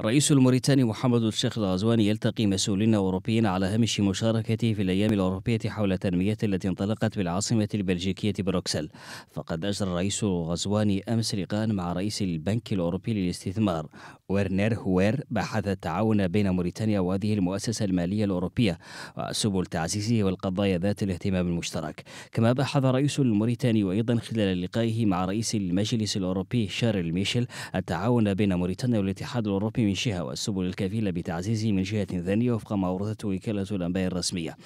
الرئيس الموريتاني محمد الشيخ الغزواني يلتقي مسؤولين أوروبيين على هامش مشاركته في الأيام الأوروبية حول التنمية التي انطلقت بالعاصمة البلجيكية بروكسل فقد أجرى الرئيس الغزواني أمس لقاء مع رئيس البنك الأوروبي للاستثمار ويرنر هوير بحث التعاون بين موريتانيا وهذه المؤسسة المالية الأوروبية وسبل تعزيزه والقضايا ذات الاهتمام المشترك كما بحث الرئيس الموريتاني وأيضا خلال لقائه مع رئيس المجلس الأوروبي شارل ميشيل التعاون بين موريتانيا والاتحاد الأوروبي من جهة والسبل الكفيلة بتعزيزه من جهة ثانية وفق ما أوردته وكالة الأنباء الرسمية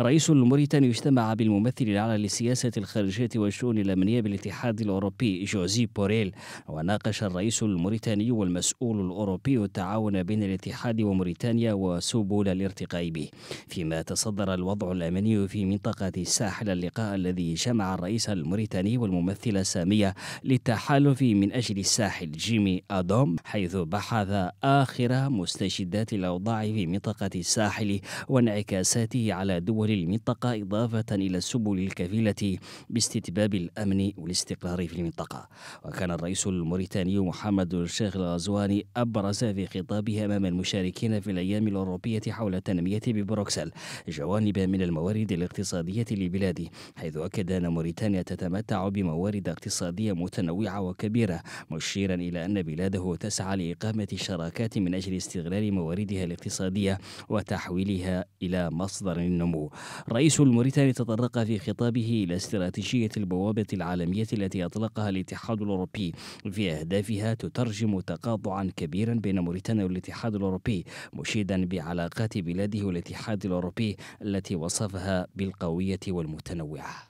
رئيس الموريتاني اجتمع بالممثل الأعلى للسياسة الخارجية والشؤون الأمنية بالاتحاد الأوروبي جوزي بوريل وناقش الرئيس الموريتاني والمسؤول الأوروبي التعاون بين الاتحاد وموريتانيا وسبل الارتقاء به فيما تصدر الوضع الأمني في منطقة الساحل اللقاء الذي جمع الرئيس الموريتاني والممثلة السامية للتحالف من أجل الساحل جيمي أدوم حيث بحث آخر مستجدات الأوضاع في منطقة الساحل وانعكاساته على دول المنطقة إضافة إلى السبل الكفيلة باستتباب الأمن والاستقرار في المنطقة وكان الرئيس الموريتاني محمد الشيخ الغزواني أبرز في خطابه أمام المشاركين في الأيام الأوروبية حول التنمية ببروكسل جوانب من الموارد الاقتصادية لبلاده حيث أكد أن موريتانيا تتمتع بموارد اقتصادية متنوعة وكبيرة مشيرا إلى أن بلاده تسعى لإقامة شراكات الشركات من أجل استغلال مواردها الاقتصادية وتحويلها إلى مصدر للنمو رئيس الموريتاني تطرق في خطابه إلى استراتيجية البوابة العالمية التي أطلقها الاتحاد الأوروبي في أهدافها تترجم تقاطعا كبيرا بين موريتانيا والاتحاد الأوروبي مشيدا بعلاقات بلاده والاتحاد الأوروبي التي وصفها بالقوية والمتنوعة